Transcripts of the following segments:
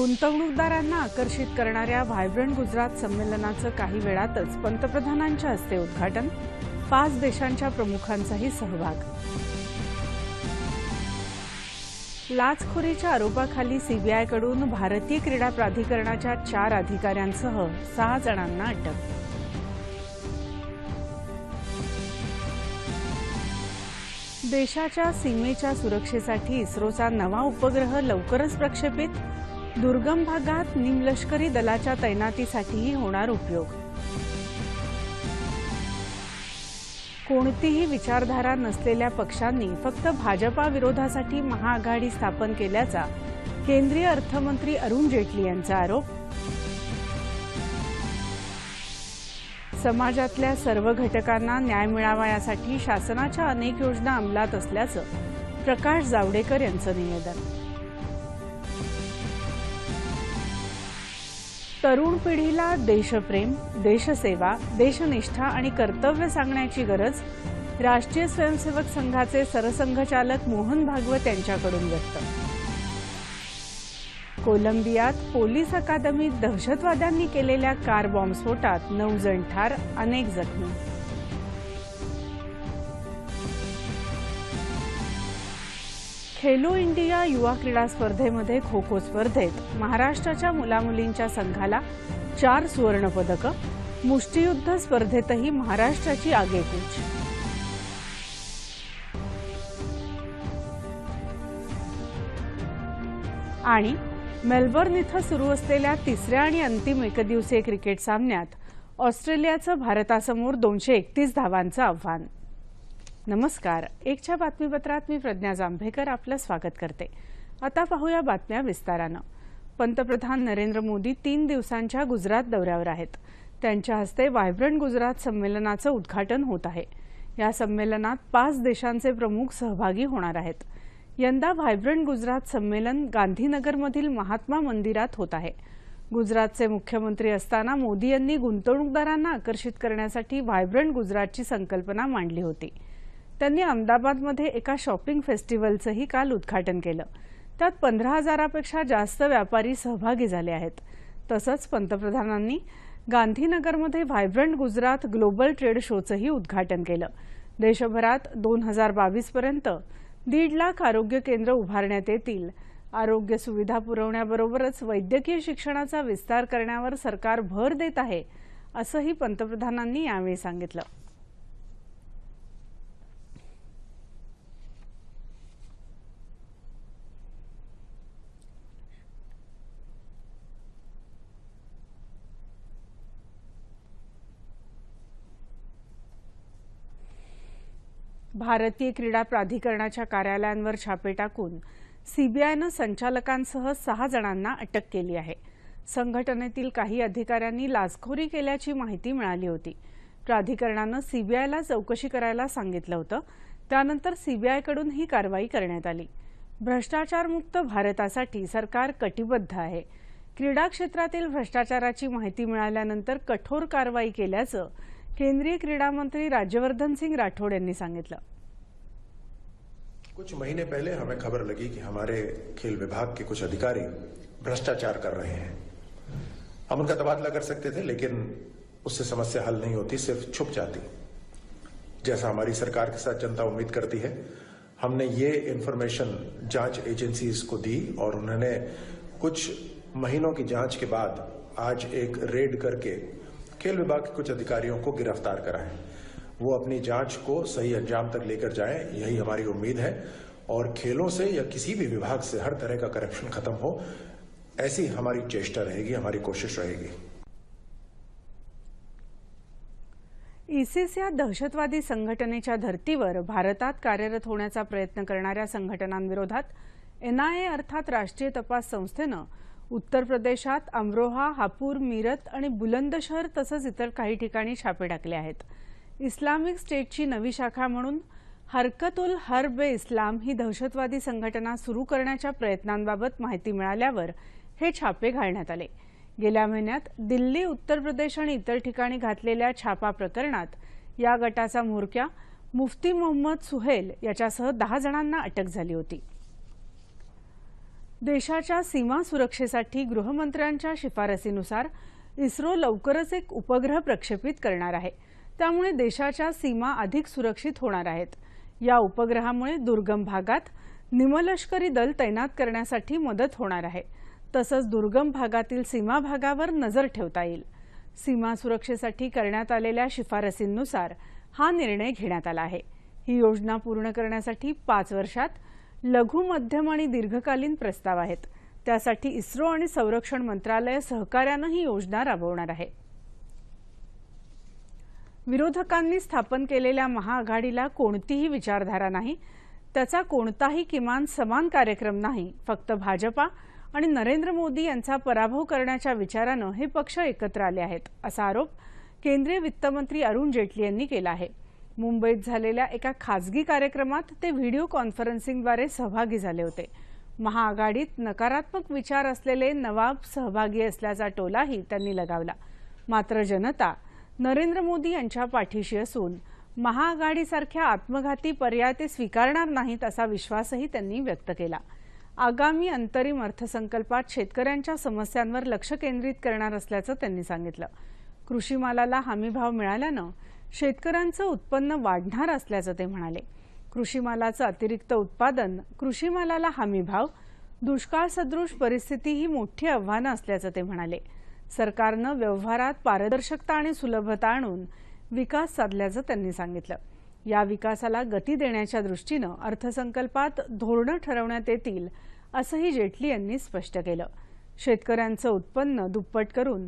गुंतवणूकदारांना आकर्षित करणाऱ्या व्हायब्रंट गुजरात संमेलनाचं काही वेळातच पंतप्रधानांच्या हस्ते उद्घाटन पाच देशांच्या प्रमुखांचाही सहभाग लाचखोरीच्या आरोपाखाली सीबीआयकडून भारतीय क्रीडा प्राधिकरणाच्या चार अधिकाऱ्यांसह सहा जणांना अटक देशाच्या सीमेच्या सुरक्षेसाठी इस्रोचा नवा उपग्रह लवकरच प्रक्षेपित दुर्गम भागात निमलष्करी दलाच्या तैनातीसाठीही होणार उपयोग कोणतीही विचारधारा नसलेल्या पक्षांनी फक्त भाजपा विरोधासाठी महाआघाडी स्थापन केल्याचा केंद्रीय अर्थमंत्री अरुण जेटली यांचा आरोप समाजातल्या सर्व घटकांना न्याय मिळावा यासाठी शासनाच्या अनेक योजना अंमलात असल्याचं प्रकाश जावडेकर यांचं निवेदन तरुण पिढीला देशप्रेम देशसेवा देशनिष्ठा आणि कर्तव्य सांगण्याची गरज राष्ट्रीय स्वयंसेवक संघाचे सरसंघचालक मोहन भागवत यांच्याकडून व्यक्त कोलंबियात पोलीस अकादमीत दहशतवाद्यांनी केलेल्या कार बॉम्बस्फोटात नऊ जण ठार अनेक जखमी खेलो इंडिया युवा क्रीडा स्पर्धेमध्ये खो खो स्पर्धेत महाराष्ट्राच्या मुलामुलींच्या संघाला चार सुवर्णपदकं मुष्टियुद्ध स्पर्धेतही महाराष्ट्राची आगेकूच आणि मेलबर्न इथं सुरू असलेल्या तिसऱ्या आणि अंतिम एकदिवसीय क्रिकेट सामन्यात ऑस्ट्रेलियाचं भारतासमोर दोनशे एकतीस धावांचं आव्हान नमस्कार एकच्या बातमीपत्रात मी प्रज्ञा जांभेकर आपलं स्वागत करते आता पाहूया बातम्या विस्तारानं पंतप्रधान नरेंद्र मोदी तीन दिवसांच्या गुजरात दौऱ्यावर आहेत त्यांच्या हस्ते व्हायब्रंट गुजरात संमेलनाचं उद्घाटन होत आहे या संमेलनात पाच देशांचे प्रमुख सहभागी होणार आहेत यंदा व्हायब्रंट गुजरात संमेलन गांधीनगरमधील महात्मा मंदिरात होत आहे गुजरातचे मुख्यमंत्री असताना मोदी यांनी गुंतवणूकदारांना आकर्षित करण्यासाठी व्हायब्रंट गुजरातची संकल्पना मांडली होती त्यांनी अहमदाबादमध्ये एका शॉपिंग फेस्टिवलचंही काल उद्घाटन केलं त्यात पंधरा हजारापेक्षा जास्त व्यापारी सहभागी झाले आहेत तसंच पंतप्रधानांनी गांधीनगरमध्ये व्हायब्रंट गुजरात ग्लोबल ट्रेड शोचंही उद्घाटन केलं देशभरात दोन हजार बावीसपर्यंत दीड लाख आरोग्य केंद्र उभारण्यात येतील आरोग्य सुविधा पुरवण्याबरोबरच वैद्यकीय शिक्षणाचा विस्तार करण्यावर सरकार भर देत आहे असंही पंतप्रधानांनी यावेळी सांगितलं भारतीय क्रीडा प्राधिकरणाच्या कार्यालयांवर छापे टाकून सीबीआयनं संचालकांसह सहा जणांना अटक केली आहे संघटनेतील काही अधिकाऱ्यांनी लाचखोरी केल्याची माहिती मिळाली होती प्राधिकरणानं सीबीआयला चौकशी करायला सांगितलं होतं त्यानंतर सीबीआयकडून ही कारवाई करण्यात आली भ्रष्टाचारमुक्त भारतासाठी सरकार कटिबद्ध आहे क्रीडा क्षेत्रातील भ्रष्टाचाराची माहिती मिळाल्यानंतर कठोर कारवाई केल्याचं केंद्रीय क्रीडा मंत्री राज्यवर्धन सिंह राठौड़ कुछ महीने पहले हमें खबर लगी कि हमारे खेल विभाग के कुछ अधिकारी भ्रष्टाचार कर रहे हैं हम उनका तबादला कर सकते थे लेकिन उससे समस्या हल नहीं होती सिर्फ छुप जाती जैसा हमारी सरकार के साथ जनता उम्मीद करती है हमने ये इन्फॉर्मेशन जांच एजेंसीज को दी और उन्होंने कुछ महीनों की जांच के बाद आज एक रेड करके खेल विभाग के कुछ अधिकारियों को गिरफ्तार करा है वो अपनी जांच को सही अंजाम तक लेकर जाए यही हमारी उम्मीद है और खेलों से या किसी भी विभाग से हर तरह का करप्शन खत्म हो ऐसी हमारी चेष्टा रहेगी हमारी कोशिश रहेगी ईसीस e या दहशतवादी संघटनेच्या धर्तीवर भारतात कार्यरत होण्याचा प्रयत्न करणाऱ्या संघटनांविरोधात एनआयए अर्थात राष्ट्रीय तपास संस्थेनं उत्तर प्रदेशात अमरोहा हापूर मिरत आणि बुलंदशहर तसंच इतर काही ठिकाणी छापे टाकले आहेत इस्लामिक स्टेटची नवी शाखा म्हणून हरकत उल हर्ब ए इस्लाम ही दहशतवादी संघटना सुरू करण्याच्या प्रयत्नांबाबत माहिती मिळाल्यावर हे छापे घालण्यात आले गेल्या महिन्यात दिल्ली उत्तर प्रदेश आणि इतर ठिकाणी घातलेल्या छापा प्रकरणात या गटाचा म्होरक्या मुफ्ती मोहम्मद सुहेल याच्यासह दहा जणांना अटक झाली होती देशाच्या सीमा सुरक्षेसाठी गृहमंत्र्यांच्या शिफारसीनुसार इस्रो लवकरच एक उपग्रह प्रक्षेपित करणार आहे त्यामुळे देशाच्या सीमा अधिक सुरक्षित होणार आहेत या उपग्रहामुळे दुर्गम भागात निमलष्करी दल तैनात करण्यासाठी मदत होणार आहे तसंच दुर्गम भागातील सीमा भागावर नजर ठेवता येईल सीमा सुरक्षेसाठी करण्यात आलेल्या शिफारसींनुसार हा निर्णय घेण्यात आला आहे ही योजना पूर्ण करण्यासाठी पाच वर्षात लघु मध्यम आणि दीर्घकालीन प्रस्ताव आहेत त्यासाठी इस्रो आणि संरक्षण मंत्रालय सहकार्यानं ही योजना राबवणार आहे विरोधकांनी स्थापन केलेल्या महाआघाडीला कोणतीही विचारधारा नाही त्याचा कोणताही किमान समान कार्यक्रम नाही फक्त भाजपा आणि नरेंद्र मोदी यांचा पराभव करण्याच्या विचारानं हे पक्ष एकत्र आले आहेत असा आरोप केंद्रीय वित्तमंत्री अरुण जेटली यांनी केला आहे मुंबईत झालेल्या एका खासगी कार्यक्रमात ते व्हिडिओ कॉन्फरन्सिंगद्वारे सहभागी झाले होते महाआघाडीत नकारात्मक विचार असलेले नवाब सहभागी असल्याचा टोलाही त्यांनी लगावला मात्र जनता नरेंद्र मोदी यांच्या पाठीशी असून महाआघाडीसारख्या आत्मघाती पर्याय ते स्वीकारणार नाहीत असा विश्वासही त्यांनी व्यक्त केला आगामी अंतरिम अर्थसंकल्पात शेतकऱ्यांच्या समस्यांवर लक्ष केंद्रित करणार असल्याचं त्यांनी सांगितलं कृषीमालाला मालाला हमीभाव मिळाल्यानं शेतकऱ्यांचं उत्पन्न वाढणार असल्याचं ते म्हणाले कृषीमालाचं अतिरिक्त उत्पादन कृषीमालाला मालाला हमी भाव दुष्काळ सदृश परिस्थिती ही मोठी आव्हानं असल्याचं ते म्हणाले सरकारनं व्यवहारात पारदर्शकता आणि सुलभता आणून विकास साधल्याचं त्यांनी सांगितलं या विकासाला गती देण्याच्या दृष्टीनं अर्थसंकल्पात धोरणं ठरवण्यात येतील असंही जेटली यांनी स्पष्ट केलं शेतकऱ्यांचं उत्पन्न दुप्पट करून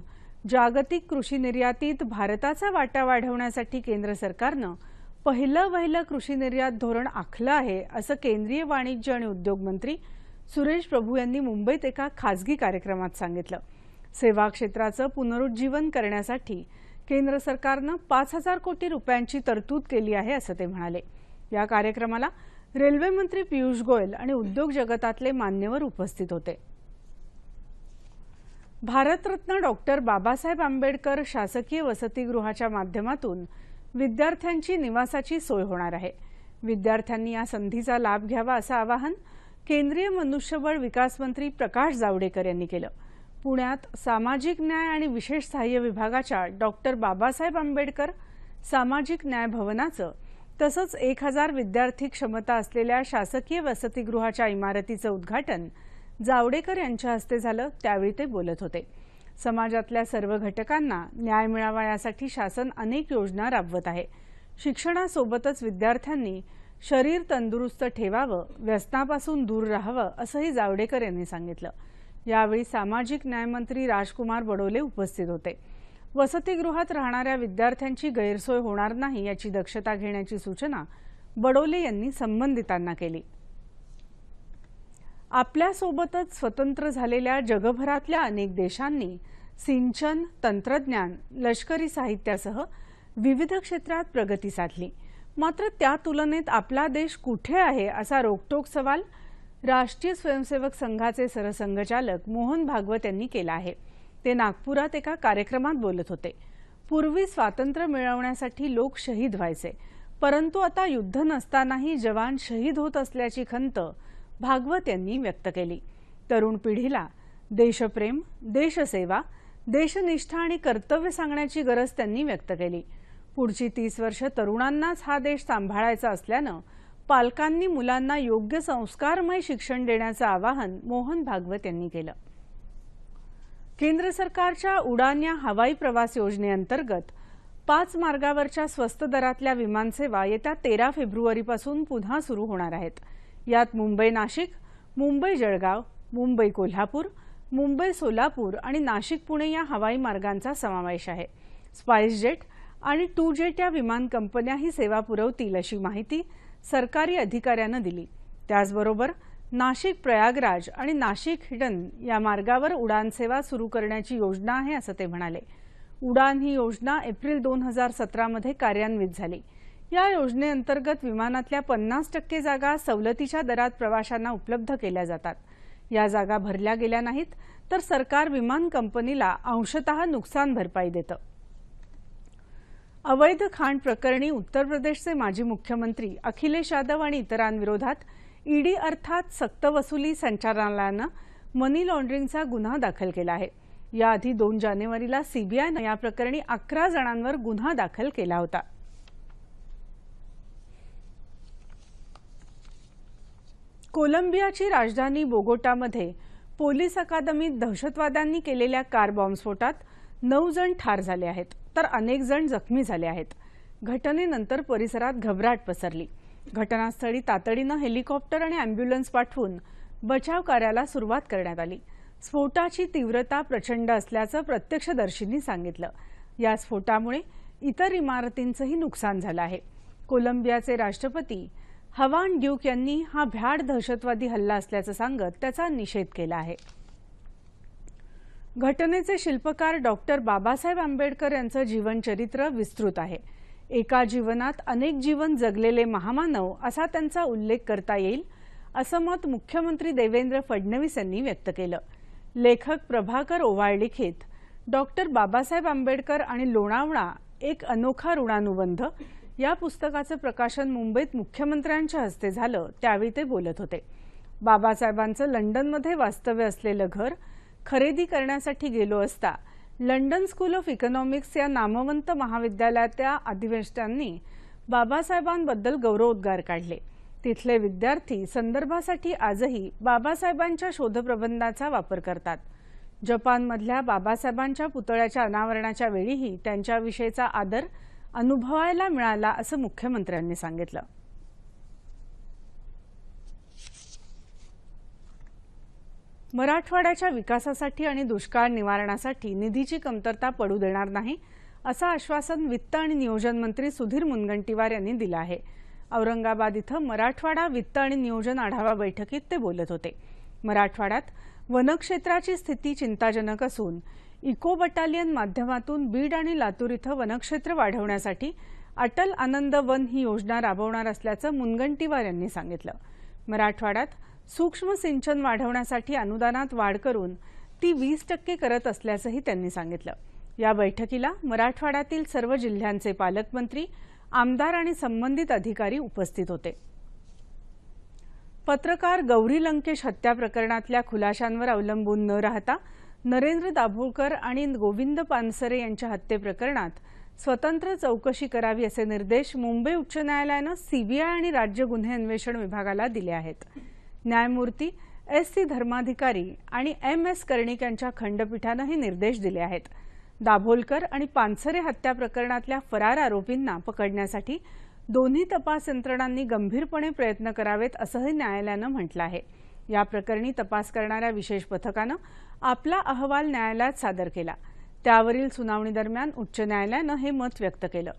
जागतिक कृषी निर्यातीत भारताचा वाटा वाढवण्यासाठी केंद्र सरकारनं पहिलं वहिलं कृषी निर्यात धोरण आखलं आहे असं केंद्रीय वाणिज्य आणि उद्योग मंत्री सुरेश प्रभू यांनी मुंबईत एका खाजगी कार्यक्रमात सांगितलं सेवा क्षेत्राचं पुनरुज्जीवन करण्यासाठी केंद्र सरकारनं पाच हजार कोटी रुपयांची तरतूद केली आहे असं ते म्हणाले या कार्यक्रमाला रेल्वे मंत्री पियुष गोयल आणि उद्योग जगतातले मान्यवर उपस्थित होते भारतरत्न डॉक्टर बाबासाहेब आंबेडकर शासकीय वसतिगृहाच्या माध्यमातून विद्यार्थ्यांची निवासाची सोय होणार आहे विद्यार्थ्यांनी या संधीचा लाभ घ्यावा असं आवाहन केंद्रीय मनुष्यबळ विकास मंत्री प्रकाश जावडेकर यांनी केलं पुण्यात सामाजिक न्याय आणि विशेष सहाय्य विभागाच्या डॉक्टर बाबासाहेब आंबेडकर सामाजिक न्याय भवनाचं तसंच एक हजार विद्यार्थी क्षमता असलेल्या शासकीय वसतिगृहाच्या इमारतीचं उद्घाटन जावडेकर यांच्या हस्ते झालं त्यावेळी ते बोलत होते समाजातल्या सर्व घटकांना न्याय मिळावा यासाठी शासन अनेक योजना राबवत आहे शिक्षणासोबतच विद्यार्थ्यांनी शरीर तंदुरुस्त ठेवावं व्यसनापासून दूर राहावं असंही जावडेकर यांनी सांगितलं यावेळी सामाजिक न्यायमंत्री राजकुमार बडोले उपस्थित होते वसतिगृहात राहणाऱ्या विद्यार्थ्यांची गैरसोय होणार नाही याची दक्षता घेण्याची सूचना बडोले यांनी संबंधितांना केली आपल्यासोबतच स्वतंत्र झालेल्या जगभरातल्या अनेक देशांनी सिंचन तंत्रज्ञान लष्करी साहित्यासह विविध क्षेत्रात प्रगती साधली मात्र त्या तुलनेत आपला देश कुठे आहे असा रोकटोक सवाल राष्ट्रीय स्वयंसेवक संघाचे सरसंघचालक मोहन भागवत यांनी केला आहे ते नागपुरात एका कार्यक्रमात बोलत होते पूर्वी स्वातंत्र्य मिळवण्यासाठी लोक शहीद व्हायचे परंतु आता युद्ध नसतानाही जवान शहीद होत असल्याची खंत भागवत यांनी व्यक्त केली तरुण पिढीला देशप्रेम देशसेवा देशनिष्ठा आणि कर्तव्य सांगण्याची गरज त्यांनी व्यक्त केली पुढची तीस वर्ष तरुणांनाच हा देश सांभाळायचा असल्यानं पालकांनी मुलांना योग्य संस्कारमय शिक्षण देण्याचं आवाहन मोहन भागवत यांनी केलं केंद्र सरकारच्या उडान या हवाई प्रवास योजनेअंतर्गत पाच मार्गावरच्या स्वस्त दरातल्या विमानसेवा येत्या तेरा फेब्रुवारीपासून पुन्हा सुरू होणार आहेत यात मुंबई नाशिक मुंबई जळगाव मुंबई कोल्हापूर मुंबई सोलापूर आणि नाशिक पुणे या हवाई मार्गांचा समावेश आहे स्पाईस जेट आणि टू जेट या विमान कंपन्या ही सेवा पुरवतील अशी माहिती सरकारी अधिकाऱ्यानं दिली त्याचबरोबर नाशिक प्रयागराज आणि नाशिक हिडन या मार्गावर उडान सेवा सुरू करण्याची योजना आहे असं ते म्हणाले उडान ही योजना एप्रिल दोन हजार सतरामध्ये कार्यान्वित झाली या योजनेअंतर्गत विमानातल्या पन्नास टक्के जागा सवलतीच्या दरात प्रवाशांना उपलब्ध केल्या जातात या जागा भरल्या गेल्या नाहीत तर सरकार विमान कंपनीला अंशत नुकसान भरपाई देतं अवैध खाण प्रकरणी उत्तर प्रदेशचे माजी मुख्यमंत्री अखिलेश यादव आणि इतरांविरोधात ईडी अर्थात सक्तवसुली संचालनालयानं मनी लॉन्ड्रिंगचा गुन्हा दाखल केला आहे याआधी दोन जानेवारीला सीबीआयनं या प्रकरणी अकरा जणांवर गुन्हा दाखल केला होता कोलंबियाची राजधानी बोगोटामध्ये पोलीस अकादमीत दहशतवाद्यांनी केलेल्या कार बॉम्बस्फोटात नऊ जण ठार झाले आहेत तर अनेक जण जखमी झाले आहेत घटनेनंतर परिसरात घबराट पसरली घटनास्थळी तातडीनं हेलिकॉप्टर आणि अँब्युलन्स पाठवून बचाव कार्याला सुरुवात करण्यात आली स्फोटाची तीव्रता प्रचंड असल्याचं प्रत्यक्षदर्शींनी सांगितलं या स्फोटामुळे इतर इमारतींचंही नुकसान झालं आहे कोलंबियाचे राष्ट्रपती हवान ड्यूक यांनी हा भ्याड दहशतवादी हल्ला असल्याचं सांगत त्याचा निषेध केला आहे घटनेचे शिल्पकार डॉक्टर बाबासाहेब आंबेडकर यांचं जीवनचरित्र विस्तृत आहे एका जीवनात अनेक जीवन जगलेले महामानव असा त्यांचा उल्लेख करता येईल असं मत मुख्यमंत्री देवेंद्र फडणवीस यांनी व्यक्त केलं लेखक प्रभाकर ओवाळ लिखित डॉक्टर बाबासाहेब आंबेडकर आणि लोणावळा एक अनोखा ऋणानुबंध या पुस्तकाचं प्रकाशन मुंबईत मुख्यमंत्र्यांच्या हस्ते झालं त्यावेळी ते बोलत होते बाबासाहेबांचं लंडनमध्ये वास्तव्य असलेलं घर खरेदी करण्यासाठी गेलो असता लंडन स्कूल ऑफ इकॉनॉमिक्स या नामवंत महाविद्यालयातल्या अधिवेशकांनी बाबासाहेबांबद्दल गौरवोद्गार काढले तिथले विद्यार्थी संदर्भासाठी आजही बाबासाहेबांच्या शोधप्रबंधाचा वापर करतात जपानमधल्या बाबासाहेबांच्या पुतळ्याच्या अनावरणाच्या वेळीही त्यांच्याविषयीचा आदर अनुभवायला मिळाला असं मुख्यमंत्र्यांनी सांगितलं मराठवाड्याच्या विकासासाठी आणि दुष्काळ निवारणासाठी निधीची कमतरता पडू देणार नाही असं आश्वासन वित्त आणि नियोजन मंत्री सुधीर मुनगंटीवार यांनी दिलं आहे औरंगाबाद इथं मराठवाडा वित्त आणि नियोजन आढावा बैठकीत ते बोलत होते मराठवाड्यात वनक्षेत्राची स्थिती चिंताजनक असून इको बटालियन माध्यमातून बीड आणि लातूर इथं वनक्षेत्र वाढवण्यासाठी अटल आनंद वन ही योजना राबवणार असल्याचं मुनगंटीवार यांनी सांगितलं मराठवाड्यात सूक्ष्म सिंचन वाढवण्यासाठी अनुदानात वाढ करून ती वीस टक्के करत असल्याचंही त्यांनी सांगितलं या बैठकीला मराठवाड्यातील सर्व जिल्ह्यांचे पालकमंत्री आमदार आणि संबंधित अधिकारी उपस्थित होते पत्रकार गौरी लंकेश हत्या प्रकरणातल्या खुलाशांवर अवलंबून न राहता नरेंद्र दाभोळकर आणि गोविंद पानसरे यांच्या हत्येप्रकरणात स्वतंत्र चौकशी करावी असे निर्देश मुंबई उच्च न्यायालयानं सीबीआय आणि राज्य गुन्हे अन्वेषण विभागाला दिले आहेत न्यायमूर्ती एस सी धर्माधिकारी आणि एम एस कर्णिक यांच्या खंडपीठानं हे निर्देश दिले आहेत दाभोलकर आणि पानसरे हत्या प्रकरणातल्या फरार आरोपींना पकडण्यासाठी दोन्ही तपास यंत्रणांनी गंभीरपणे प्रयत्न करावेत असंही न्यायालयानं म्हटलं आहे या प्रकरणी तपास करणाऱ्या विशेष पथकानं आपला अहवाल न्यायालयात सादर केला त्यावरील दरम्यान उच्च न्यायालयानं हे मत व्यक्त केलं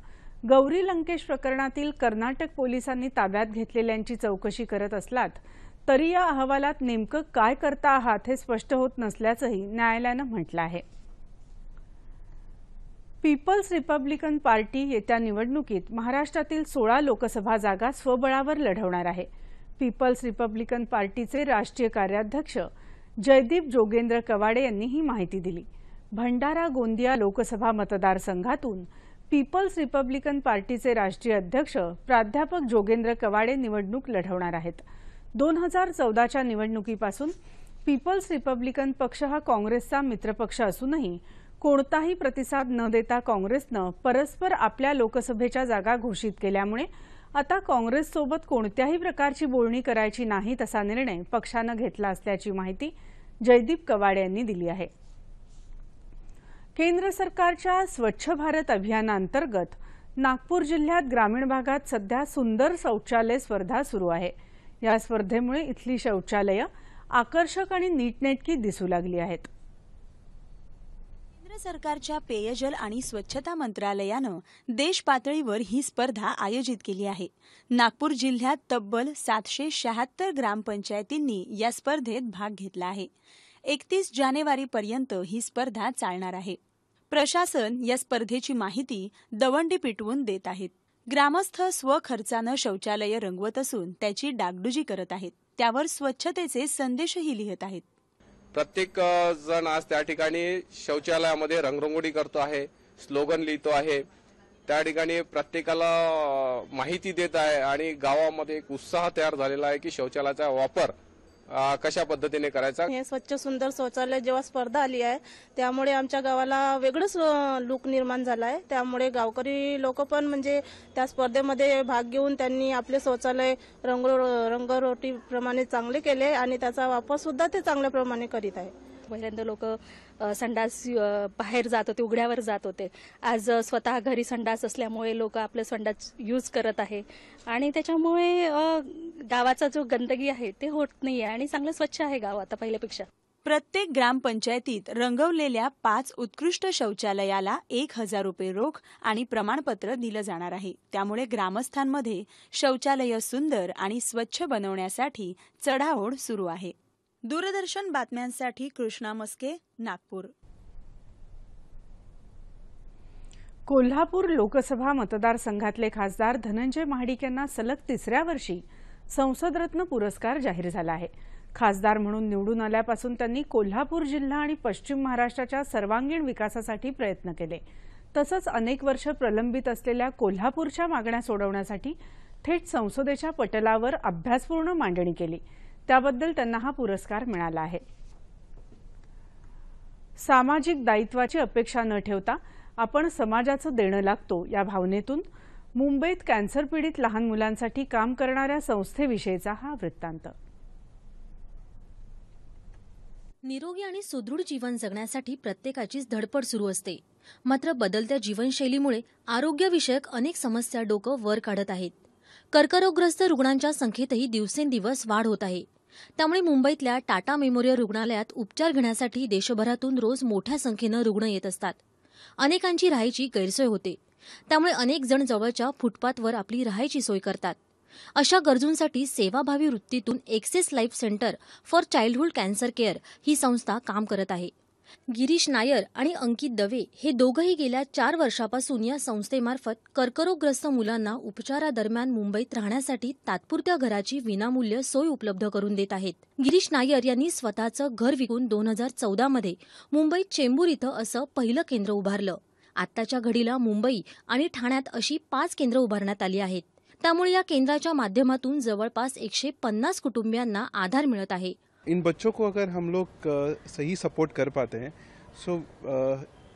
गौरी लंकेश प्रकरणातील कर्नाटक पोलिसांनी ताब्यात घेतलेल्यांची चौकशी करत असलात तरी या अहवालात नेमकं काय करता आहात हे स्पष्ट होत नसल्याचंही न्यायालयानं म्हटलं आहे पीपल्स रिपब्लिकन पार्टी येत्या निवडणुकीत महाराष्ट्रातील सोळा लोकसभा जागा स्वबळावर लढवणार आहे पीपल्स रिपब्लिकन पार्टीचे राष्ट्रीय कार्याध्यक्ष जयदीप जोगेंद्र कवाडे यांनी ही माहिती दिली भंडारा गोंदिया लोकसभा मतदारसंघातून पीपल्स रिपब्लिकन पार्टीचे राष्ट्रीय अध्यक्ष प्राध्यापक जोगेंद्र कवाडे निवडणूक लढवणार आहेत दोन हजार चौदाच्या निवडणुकीपासून पीपल्स रिपब्लिकन पक्ष हा काँग्रेसचा मित्रपक्ष असूनही कोणताही प्रतिसाद न देता काँग्रेसनं परस्पर आपल्या लोकसभेच्या जागा घोषित केल्यामुळे आता काँग्रेससोबत कोणत्याही प्रकारची बोलणी करायची नाहीत तसा निर्णय पक्षानं घेतला असल्याची माहिती जयदीप कवाड यांनी दिली आहे केंद्र सरकारच्या स्वच्छ भारत अभियानांतर्गत नागपूर जिल्ह्यात ग्रामीण भागात सध्या सुंदर शौचालय स्पर्धा सुरू आहे या स्पर्धेमुळे इथली शौचालयं आकर्षक आणि नीटनेटकी दिसू लागली आहेत केंद्र सरकारच्या पेयजल आणि स्वच्छता मंत्रालयानं देश पातळीवर ही स्पर्धा आयोजित केली आहे नागपूर जिल्ह्यात तब्बल सातशे शहात्तर ग्रामपंचायतींनी या स्पर्धेत भाग घेतला आहे एकतीस जानेवारीपर्यंत ही स्पर्धा चालणार आहे प्रशासन या स्पर्धेची माहिती दवंडी पिटवून देत आहेत ग्रामस्थ स्वखर्चानं शौचालय रंगवत असून त्याची डागडुजी करत आहेत त्यावर स्वच्छतेचे संदेशही लिहित आहेत प्रत्येक जण आज त्या ठिकाणी शौचालयामध्ये रंगरंगोटी करतो आहे स्लोगन लिहितो आहे त्या ठिकाणी प्रत्येकाला माहिती देत आहे आणि गावामध्ये एक उत्साह तयार झालेला आहे की शौचालयाचा वापर कशा पद्धतीने करायचा हे स्वच्छ सुंदर शौचालय जेव्हा स्पर्धा आली आहे त्यामुळे आमच्या गावाला वेगळंच लुक निर्माण झाला आहे त्यामुळे गावकरी लोक पण म्हणजे त्या स्पर्धेमध्ये भाग घेऊन त्यांनी आपले शौचालय रंगरोटी प्रमाणे चांगले केले आणि त्याचा वापर सुद्धा ते चांगल्या प्रमाणे करीत आहे पहिल्यांदा लोक संडास बाहेर जात होते उघड्यावर जात होते आज स्वतः घरी संडास असल्यामुळे लोक आपलं संडास यूज करत आहे आणि त्याच्यामुळे गावाचा जो गंदगी आहे ते होत नाही आणि चांगलं स्वच्छ आहे गाव आता पहिल्यापेक्षा प्रत्येक ग्रामपंचायतीत रंगवलेल्या पाच उत्कृष्ट शौचालयाला एक हजार रुपये रोख आणि प्रमाणपत्र दिलं जाणार आहे त्यामुळे ग्रामस्थांमध्ये शौचालय सुंदर आणि स्वच्छ बनवण्यासाठी चढाओढ सुरू आहे दूरदर्शन बातम्यांसाठी कृष्णा मस्के नागपूर कोल्हापूर लोकसभा मतदारसंघातले खासदार धनंजय महाडिक यांना सलग तिसऱ्या वर्षी संसदरत्न पुरस्कार जाहीर झाला आहे खासदार म्हणून निवडून आल्यापासून त्यांनी कोल्हापूर जिल्हा आणि पश्चिम महाराष्ट्राच्या सर्वांगीण विकासासाठी प्रयत्न केले तसंच अनेक वर्ष प्रलंबित असलेल्या कोल्हापूरच्या मागण्या सोडवण्यासाठी थेट संसदेच्या पटलावर अभ्यासपूर्ण मांडणी केली त्याबद्दल त्यांना हा पुरस्कार मिळाला आहे सामाजिक दायित्वाची अपेक्षा न ठेवता आपण समाजाचं देणं लागतो या भावनेतून मुंबईत कॅन्सर पीडित लहान मुलांसाठी काम करणाऱ्या संस्थेविषयीचा हा वृत्तांत निरोगी आणि सुदृढ जीवन जगण्यासाठी प्रत्येकाचीच धडपड सुरू असते मात्र बदलत्या जीवनशैलीमुळे आरोग्यविषयक अनेक समस्या डोकं वर काढत आहेत कर्करोगग्रस्त रुग्णांच्या संख्येतही दिवसेंदिवस वाढ होत आहे त्यामुळे मुंबईतल्या टाटा मेमोरियल रुग्णालयात उपचार घेण्यासाठी देशभरातून रोज मोठ्या संख्येनं रुग्ण येत असतात अनेकांची राहायची गैरसोय होते त्यामुळे अनेक जण जवळच्या फुटपाथवर आपली राहायची सोय करतात अशा गरजूंसाठी सेवाभावी वृत्तीतून access life centre for childhood cancer care ही संस्था काम करत आहे गिरीश नायर आणि अंकित दवे हे दोघंही गेल्या चार वर्षापासून या संस्थेमार्फत कर्करोगग्रस्त मुलांना उपचारादरम्यान मुंबईत राहण्यासाठी तात्पुरत्या घराची विनामूल्य सोय उपलब्ध करून देत आहेत गिरीश नायर यांनी स्वतःचं घर विकून दोन हजार चौदामध्ये मुंबईत चेंबूर इथं असं पहिलं केंद्र उभारलं आत्ताच्या घडीला मुंबई आणि ठाण्यात अशी पाच केंद्र उभारण्यात आली आहेत त्यामुळे या केंद्राच्या माध्यमातून जवळपास एकशे पन्नास कुटुंबियांना आधार मिळत आहे इन बच्चों को अगर हम लोग सही सपोर्ट कर पाते हैं सो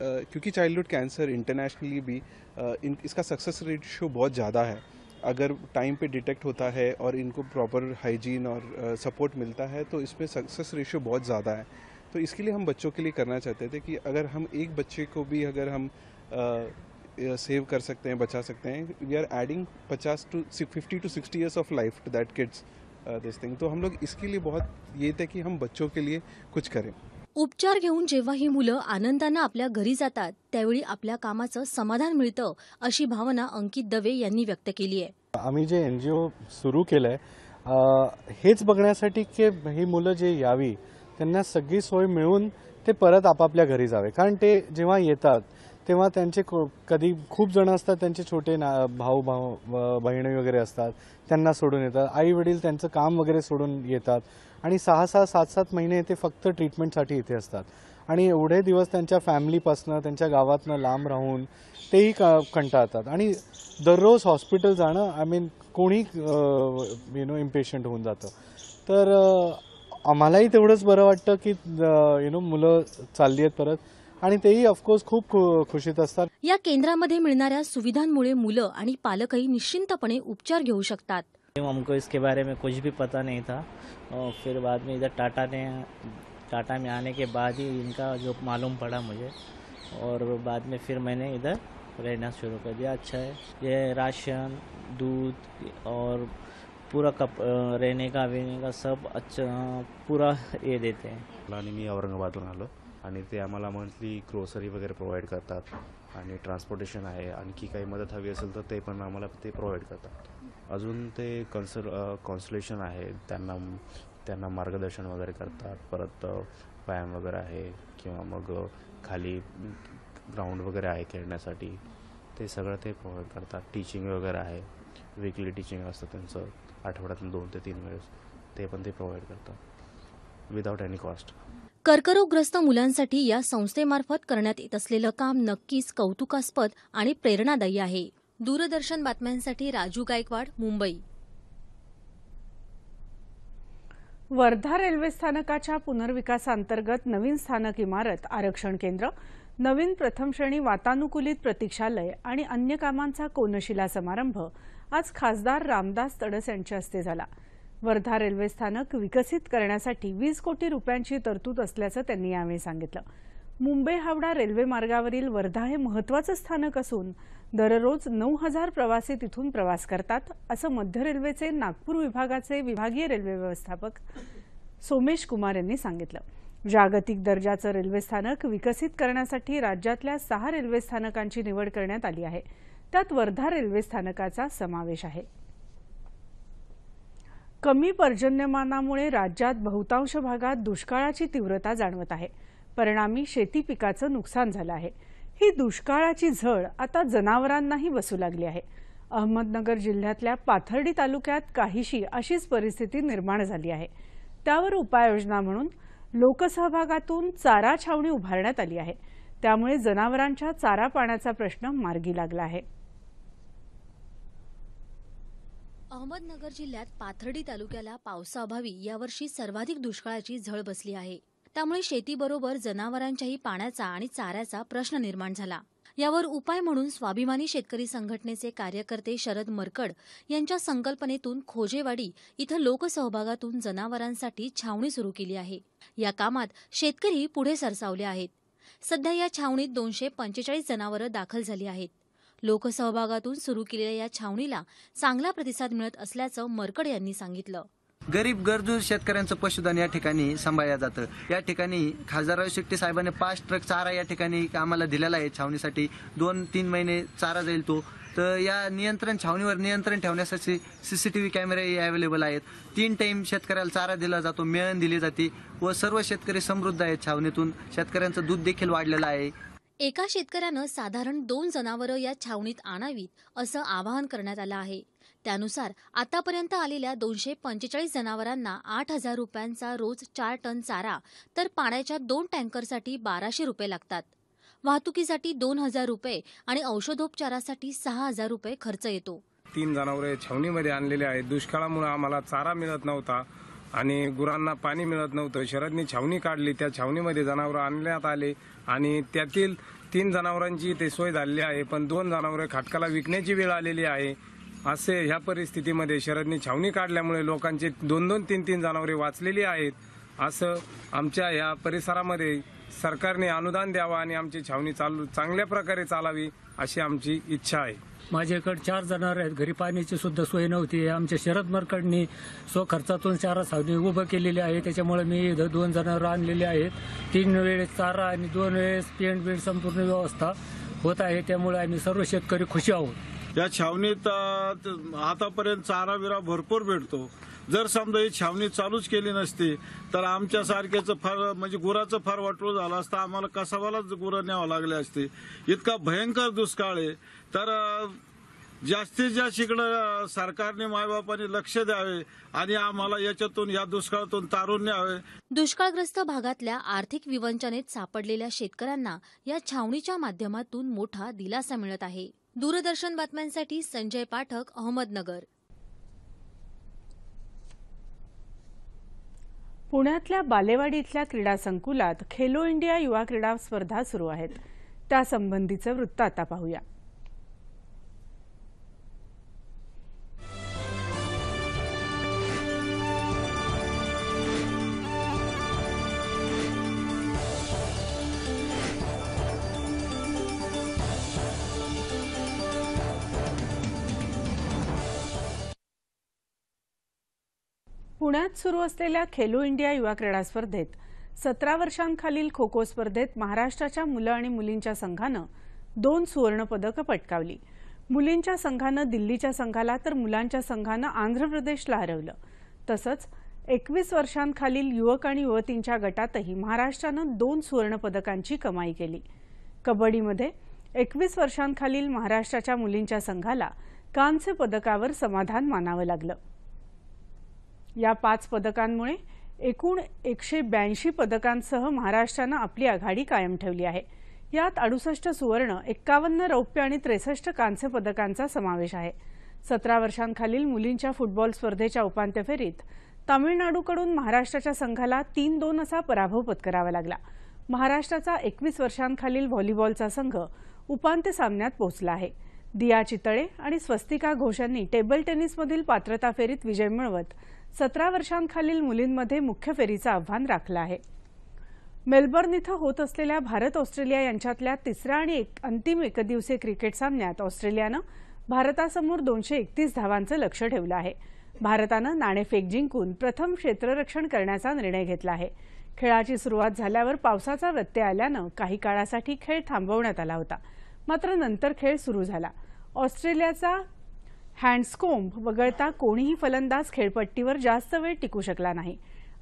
क्योंकि चाइल्डहुड कैंसर इंटरनेशनली भी इन इसका सक्सेस रेशियो बहुत ज़्यादा है अगर टाइम पे डिटेक्ट होता है और इनको प्रॉपर हाइजीन और सपोर्ट मिलता है तो इसमें सक्सेस रेशियो बहुत ज़्यादा है तो इसके लिए हम बच्चों के लिए करना चाहते थे कि अगर हम एक बच्चे को भी अगर हम सेव कर सकते हैं बचा सकते हैं वी आर एडिंग पचास to fifty to sixty years of life to that kids this uh, thing तो हम लोग इसके लिए बहुत ये थे कि हम बच्चों के लिए कुछ करें उपचार घेऊन जेव्हा ही मुलं आनंदानं आपल्या घरी जातात त्यावेळी आपल्या कामाचं समाधान मिळतं अशी भावना अंकित दवे यांनी व्यक्त केली आहे आम्ही जे एन जी ओ सुरू केलंय आहे uh, हेच बघण्यासाठी की ही मुलं जे यावी त्यांना सगळी सोय मिळून ते परत आपापल्या घरी जावे कारण ते जेव्हा येतात तेव्हा त्यांचे कधी खूप जण असतात त्यांचे छोटे ना भाऊ भाऊ बहिणी वगैरे असतात त्यांना सोडून येतात आई वडील त्यांचं काम वगैरे सोडून येतात आणि सहा सहा सात सात महिने ते फक्त ट्रीटमेंटसाठी इथे असतात आणि एवढे दिवस त्यांच्या फॅमिलीपासनं त्यांच्या गावातनं लांब राहून तेही कंटाळतात आणि दररोज हॉस्पिटल जाणं आय मीन कोणी यु नो इम्पेशंट होऊन जातं तर आम्हालाही तेवढंच बरं वाटतं की यु नो मुलं चालली आहेत परत आणि तेही ऑफकोर्स खूप खुशीत असतात या केंद्रामध्ये मिळणाऱ्या सुविधांमुळे मुलं आणि पालकही निश्चिंतपणे उपचार घेऊ शकतात हमको इसके बारे में कुछ भी पता नहीं था और फिर बाद में इधर टाटा ने टाटा में आने के बाद ही इनका जो मालूम पड़ा मुझे और बाद में फिर मैंने इधर रहना शुरू कर दिया अच्छा है ये राशन दूध और पूरा कप रहने का वहने का सब अच्छा पूरा ये देते हैं औरंगाबाद आणि ते आम्हाला मंथली ग्रोसरी वगैरे प्रोव्हाइड करतात आणि ट्रान्सपोर्टेशन आहे आणखी काही मदत हवी असेल तर ते पण आम्हाला ते प्रोव्हाइड करतात अजून ते कन्सल कॉन्सलेशन आहे त्यांना त्यांना मार्गदर्शन वगैरे करतात परत व्यायाम वगैरे आहे किंवा मग खाली ग्राउंड वगैरे आहे खेळण्यासाठी ते सगळं ते प्रोव्हाइड करतात टीचिंग वगैरे आहे वीकली टीचिंग असतं त्यांचं आठवड्यातून दोन ते तीन वेळेस ते पण ते प्रोव्हाइड करतात विदाऊट एनी कॉस्ट कर्करोगग्रस्त मुलांसाठी या संस्थेमार्फत करण्यात येत असलेलं काम नक्कीच कौतुकास्पद आणि प्रेरणादायी आहे दूरदर्शन बातम्यांसाठी राजू गायकवाड मुंबई वर्धा रेल्वे स्थानकाच्या पुनर्विकासांतर्गत नवीन स्थानक इमारत आरक्षण केंद्र नवीन प्रथम श्रेणी वातानुकूलित प्रतीक्षालय आणि अन्य कामांचा कोनशिला समारंभ आज खासदार रामदास तडस यांच्या हस्ते झाला वर्धा रेल्वे स्थानक विकसित करण्यासाठी वीस कोटी रुपयांची तरतूद असल्याचं त्यांनी यावेळी सांगितलं मुंबई हावडा रेल्वे मार्गावरील वर्धा हे महत्वाचं स्थानक असून दररोज नऊ हजार प्रवासी तिथून प्रवास करतात असं मध्य रेल्वेचे नागपूर विभागाचे विभागीय रेल्वे व्यवस्थापक सोमेश कुमार यांनी सांगितलं जागतिक दर्जाचं रेल्वे स्थानक विकसित करण्यासाठी राज्यातल्या सहा रेल्वे स्थानकांची निवड करण्यात आली आहे त्यात वर्धा रेल्वे स्थानकाचा समावेश आहे कमी पर्जन्यमानामुळे राज्यात बहुतांश भागात दुष्काळाची तीव्रता जाणवत आहे परिणामी शेती पिकाचं नुकसान झालं आहे ही दुष्काळाची झळ आता जनावरांनाही बसू लागली आहे अहमदनगर जिल्ह्यातल्या पाथर्डी तालुक्यात काहीशी अशीच परिस्थिती निर्माण झाली आहे त्यावर उपाययोजना म्हणून लोकसहभागातून चारा छावणी उभारण्यात आली आहे त्यामुळे जनावरांच्या चारा पाण्याचा प्रश्न मार्गी लागला आहे अहमदनगर जिल्ह्यात पाथर्डी तालुक्याला पावसाअभावी यावर्षी सर्वाधिक दुष्काळाची झळ बसली आहे त्यामुळे शेतीबरोबर जनावरांच्याही पाण्याचा आणि चाऱ्याचा प्रश्न निर्माण झाला यावर उपाय म्हणून स्वाभिमानी शेतकरी संघटनेचे कार्यकर्ते शरद मरकड यांच्या संकल्पनेतून खोजेवाडी इथं लोकसहभागातून जनावरांसाठी छावणी सुरू केली आहे या कामात शेतकरी पुढे सरसावले आहेत सध्या या छावणीत दोनशे पंचेचाळीस जनावरं दाखल झाली आहेत लोकसहभागातून सुरू केलेल्या या छावणीला चांगला प्रतिसाद मिळत असल्याचं मरकड यांनी सांगितलं गरीब गरजू शेतकऱ्यांचं पशुधन या ठिकाणी सांभाळलं जातं या ठिकाणी खासदारराव शेट्टी साहेबांनी पाच ट्रक चारा या ठिकाणी आम्हाला दिलेला आहे छावणीसाठी दोन तीन महिने चारा जाईल तो तर या नियंत्रण छावणीवर नियंत्रण ठेवण्यासाठी सी सी टी व्ही कॅमेरे अवेलेबल आहेत तीन टाईम शेतकऱ्याला चारा दिला जातो मेळण दिली जाते व सर्व शेतकरी समृद्ध आहेत छावणीतून शेतकऱ्यांचं दूध देखील वाढलेलं आहे एका शेतकऱ्यानं साधारण दोन जनावरं या छावणीत आणावीत असं आवाहन करण्यात आलं आहे त्यानुसार आतापर्यंत आलेल्या दोनशे पंचेचाळीस जनावरांना आठ हजार रुपयांचा रोज चार टन चारा तर पाण्याच्या दोन टँकरसाठी बाराशे रुपये लागतात वाहतुकीसाठी दोन हजार रुपये आणि औषधोपचारासाठी सहा हजार रुपये खर्च येतो तीन जनावरे छावणीमध्ये आणलेले आहेत दुष्काळामुळे आम्हाला चारा मिळत नव्हता आणि गुरांना पाणी मिळत नव्हतं शरदने छावणी काढली त्या छावणीमध्ये जनावरं आणण्यात आले आणि त्यातील तीन जनावरांची ते सोय झालेली आहे पण दोन जनावरे खाटकाला विकण्याची वेळ आलेली आहे असे ह्या परिस्थितीमध्ये शरदने छावणी काढल्यामुळे लोकांचे दोन दोन तीन तीन जनावरे वाचलेली आहेत असं आमच्या या परिसरामध्ये सरकारने अनुदान द्यावं आणि आमची छावणी चालू चांगल्या प्रकारे चालावी अशी आमची इच्छा आहे माझ्याकडे चार जनावर आहेत घरी पाण्याची सुद्धा सोय नव्हती आमच्या शरद मरकडनी खर्चातून चारा सावली उभं केलेली आहे त्याच्यामुळे मी इथं दोन जनावर आणलेले आहेत तीन वेळेस चारा आणि दोन वेळेस पेंट संपूर्ण व्यवस्था होत आहे त्यामुळे आम्ही सर्व शेतकरी खुशी आहोत या छावणीत आतापर्यंत चारा बिरा भरपूर भेटतो जर समजा ही छावणी चालूच केली नसती तर आमच्या सारख्याचं फार म्हणजे गुराचं फार वाटू झालं असतं आम्हाला कसावालाच गुर न्यावं लागले असते इतका भयंकर दुष्काळ आहे तर जास्तीत जास्त इकडं सरकारने मायबापाने लक्ष द्यावे आणि आम्हाला याच्यातून या दुष्काळातून तारून न्यावे दुष्काळग्रस्त भागातल्या आर्थिक विवंचनेत सापडलेल्या शेतकऱ्यांना या छावणीच्या माध्यमातून मोठा दिलासा मिळत आहे दूरदर्शन बातम्यांसाठी संजय पाठक अहमदनगर पुण्यातल्या बालेवाडी इथल्या क्रीडा संकुलात खेलो इंडिया युवा क्रीडा स्पर्धा सुरू आहेत त्यासंबंधीचं वृत्त आता पाहूया पुण्यात सुरू असलेल्या खेलो इंडिया युवा क्रीडा स्पर्धेत सतरा वर्षांखालील खो खो स्पर्धेत महाराष्ट्राच्या मुलं आणि मुलींच्या संघानं दोन सुवर्णपदकं पटकावली मुलींच्या संघानं दिल्लीच्या संघाला तर मुलांच्या संघानं आंध्र प्रदेशला हरवलं तसंच एकवीस वर्षांखालील युवक आणि युवतींच्या गटातही महाराष्ट्रानं दोन सुवर्णपदकांची कमाई केली कबड्डीमध्ये एकवीस वर्षांखालील महाराष्ट्राच्या मुलींच्या संघाला कांस्य पदकावर समाधान मानावं लागलं या पाच पदकांमुळे एकूण एकशे ब्याऐंशी पदकांसह महाराष्ट्रानं आपली आघाडी कायम ठेवली आहे यात अडुसष्ट सुवर्ण एक्कावन्न रौप्य आणि त्रेसष्ट कांस्य पदकांचा समावेश आहे सतरा वर्षांखालील मुलींच्या फुटबॉल स्पर्धेच्या उपांत्य फेरीत तामिळनाडूकडून महाराष्ट्राच्या संघाला तीन दोन असा पराभव पत्करावा लागला महाराष्ट्राचा एकवीस वर्षांखालील व्हॉलीबॉलचा संघ उपांत्य सामन्यात पोहोचला आहे दिया चितळे आणि स्वस्तिका घोष यांनी टेबल टेनिसमधील पात्रता फेरीत विजय मिळवत सतरा वर्षांखालील मुलींमध्ये मुख्य फेरीचं आव्हान राखलं आहे मेलबर्न इथं होत असलेल्या भारत ऑस्ट्रेलिया यांच्यातल्या तिसऱ्या आणि एक अंतिम एकदिवसीय क्रिकेट सामन्यात ऑस्ट्रेलियानं भारतासमोर दोनशे एकतीस धावांचं लक्ष ठेवलं आहे भारतानं नाणेफेक जिंकून प्रथम क्षेत्ररक्षण करण्याचा निर्णय घेतला आहे खेळाची सुरुवात झाल्यावर पावसाचा व्यत्यय आल्यानं काही काळासाठी खेळ थांबवण्यात आला होता मात्र नंतर खेळ सुरू झाला ऑस्ट्रेलियाचा हँडस्कोम्ब वगळता कोणीही फलंदाज खेळपट्टीवर जास्त वेळ टिकू शकला नाही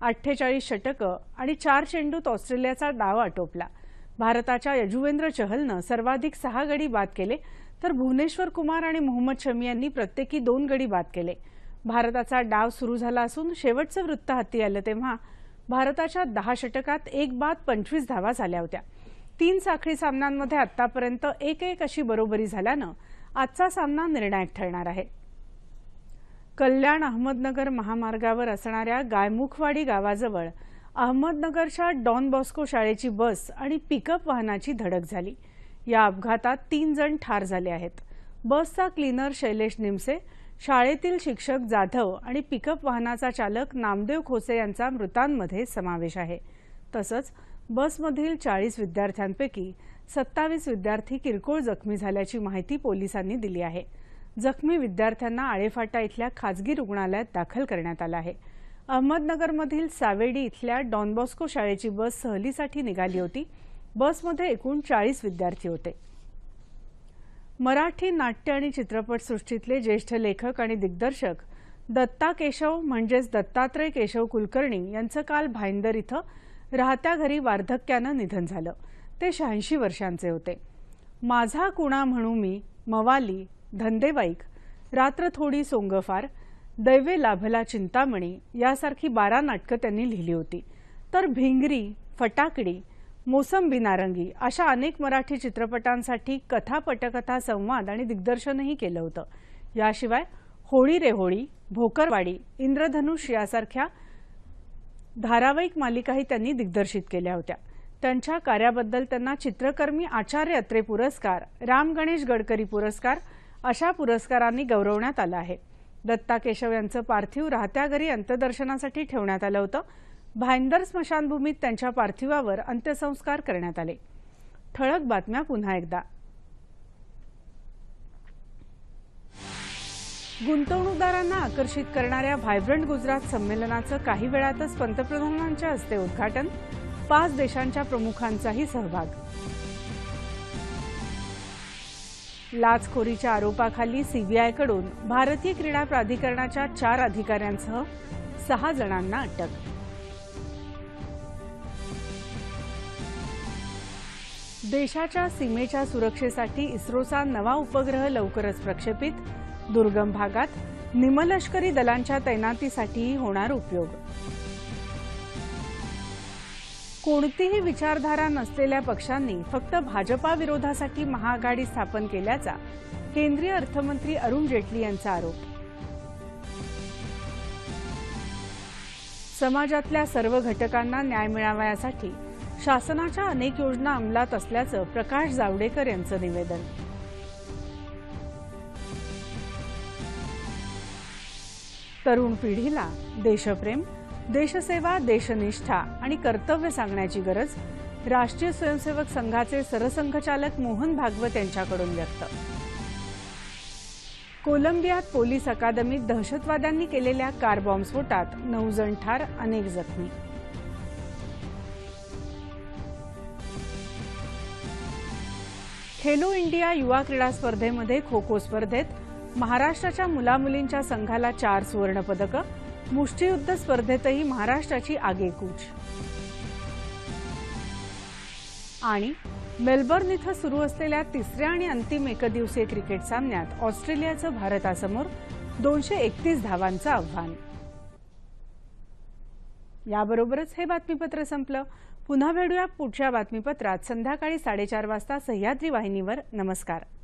अठ्ठेचाळीस षटकं आणि चार चेंडूत ऑस्ट्रेलियाचा डाव आटोपला भारताच्या यजुवेंद्र चहलनं सर्वाधिक सहा गडी बाद केले तर भुवनेश्वर कुमार आणि मोहम्मद शमी यांनी प्रत्येकी दोन गडी बाद केले भारताचा डाव सुरू झाला असून शेवटचं वृत्त हाती आलं तेव्हा भारताच्या दहा षटकात एक बाद पंचवीस धावा झाल्या होत्या तीन साखळी सामन्यांमध्ये आतापर्यंत एक एक अशी बरोबरी झाल्यानं आजचा सामना निर्णायक ठरणार आहे कल्याण अहमदनगर महामार्गावर असणाऱ्या गायमुखवाडी गावाजवळ अहमदनगरच्या डॉन बॉस्को शाळेची बस आणि पिकअप वाहनाची धडक झाली या अपघातात तीन जण ठार झाले आहेत बसचा क्लीनर शैलेश निमसे शाळेतील शिक्षक जाधव आणि पिकअप वाहनाचा चालक नामदेव खोसे यांचा मृतांमध्ये समावेश आहे तसंच बसमधील चाळीस विद्यार्थ्यांपैकी सत्तावीस विद्यार्थी किरकोळ जखमी झाल्याची माहिती पोलिसांनी दिली आहे जखमी विद्यार्थ्यांना आळेफाटा इथल्या खाजगी रुग्णालयात दाखल करण्यात आलं आहे अहमदनगरमधील सावेडी इथल्या डॉनबॉस्को शाळेची बस सहलीसाठी निघाली होती बसमध्ये एकूण चाळीस विद्यार्थी होते मराठी नाट्य आणि चित्रपटसृष्टीतले ज्येष्ठ लेखक आणि दिग्दर्शक दत्ता केशव म्हणजेच दत्तात्रय केशव कुलकर्णी यांचं काल भाईंदर इथं राहत्या घरी वार्धक्यानं निधन झालं ते शहाऐंशी वर्षांचे होते माझा कुणा म्हणू मी मवाली धंदेबाईक रात्र थोडी सोंगफार दैवे लाभला चिंतामणी यासारखी बारा नाटकं त्यांनी लिहिली होती तर भिंगरी फटाकडी मोसंबी नारंगी अशा अनेक मराठी चित्रपटांसाठी कथा पटकथा संवाद आणि दिग्दर्शनही केलं होतं याशिवाय होळी रे होळी भोकरवाडी इंद्रधनुष यासारख्या धारावाहिक मालिकाही त्यांनी दिग्दर्शित केल्या होत्या त्यांच्या कार्याबद्दल त्यांना चित्रकर्मी आचार्य अत्रे पुरस्कार राम गणेश गडकरी पुरस्कार अशा पुरस्कारांनी गौरवण्यात आलं आहे दत्ता केशव यांचं पार्थिव राहत्या घरी अंत्यदर्शनासाठी ठेवण्यात आलं होतं भाईंदर स्मशानभूमीत त्यांच्या पार्थिवावर अंत्यसंस्कार करण्यात आले ठळक बातम्या पुन्हा एकदा गुंतवणूकदारांना आकर्षित करणाऱ्या व्हायब्रंट गुजरात संमेलनाचं काही वेळातच पंतप्रधानांच्या हस्ते उद्घाटन पाच देशांच्या प्रमुखांचाही सहभाग लाचखोरीच्या आरोपाखाली सीबीआयकडून भारतीय क्रीडा प्राधिकरणाच्या चार अधिकाऱ्यांसह सहा जणांना अटक देशाच्या सीमेच्या सुरक्षेसाठी इस्रोचा नवा उपग्रह लवकरच प्रक्षेपित दुर्गम भागात निमलष्करी दलांच्या तैनातीसाठी होणार उपयोग कोणतीही विचारधारा नसलेल्या पक्षांनी फक्त भाजपा विरोधासाठी महाआघाडी स्थापन केल्याचा केंद्रीय अर्थमंत्री अरुण जेटली यांचा आरोप समाजातल्या सर्व घटकांना न्याय मिळावयासाठी शासनाच्या अनेक योजना अंमलात असल्याचं प्रकाश जावडेकर यांचं निवेदन तरुण पिढीला देशप्रेम देशसेवा देशनिष्ठा आणि कर्तव्य सांगण्याची गरज राष्ट्रीय स्वयंसेवक संघाचे सरसंघचालक मोहन भागवत यांच्याकडून व्यक्त कोलंबियात पोलीस अकादमीत दहशतवाद्यांनी केलेल्या कार बॉम्बस्फोटात नऊ जण ठार अनेक जखमी खेलो इंडिया युवा क्रीडा स्पर्धेमध्ये खो खो स्पर्धेत महाराष्ट्राच्या मुलामुलींच्या संघाला चार सुवर्ण मुष्टीयुद्ध मुष्टियुद्ध स्पर्धेतही महाराष्ट्राची आगेकूच आणि मेलबर्न इथं सुरू असलेल्या तिसऱ्या आणि अंतिम एकदिवसीय क्रिकेट सामन्यात ऑस्ट्रेलियाचं भारतासमोर दोनशे एकतीस धावांचं आव्हान याबरोबरच हे बातमीपत्र संपलं पुन्हा भेटूया पुढच्या बातमीपत्रात संध्याकाळी साडेचार वाजता सह्याद्री वाहिनीवर नमस्कार